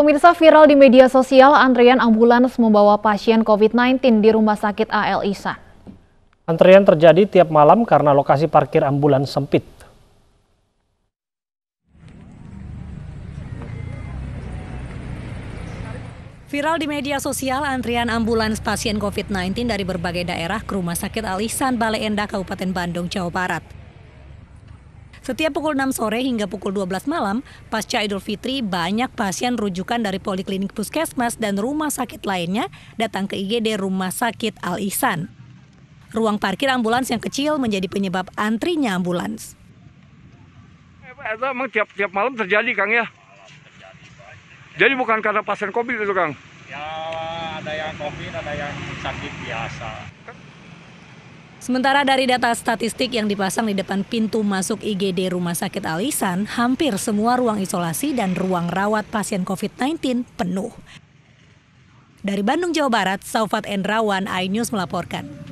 Pemirsa viral di media sosial antrian ambulans membawa pasien COVID-19 di Rumah Sakit AL Isa. Antrian terjadi tiap malam karena lokasi parkir ambulans sempit. Viral di media sosial antrian ambulans pasien COVID-19 dari berbagai daerah ke Rumah Sakit Al Ihsan Endah Kabupaten Bandung, Jawa Barat. Setiap pukul 6 sore hingga pukul 12 malam, pasca Idul Fitri, banyak pasien rujukan dari Poliklinik Puskesmas dan rumah sakit lainnya datang ke IGD Rumah Sakit Al-Ihsan. Ruang parkir ambulans yang kecil menjadi penyebab antrinya ambulans. Itu eh, emang tiap-tiap malam terjadi, Kang ya? Jadi bukan karena pasien COVID itu, Kang? Ya, ada yang COVID, ada yang sakit biasa. Sementara dari data statistik yang dipasang di depan pintu masuk IGD Rumah Sakit Alisan, hampir semua ruang isolasi dan ruang rawat pasien COVID-19 penuh. Dari Bandung, Jawa Barat, Saufat Endrawan, iNews melaporkan.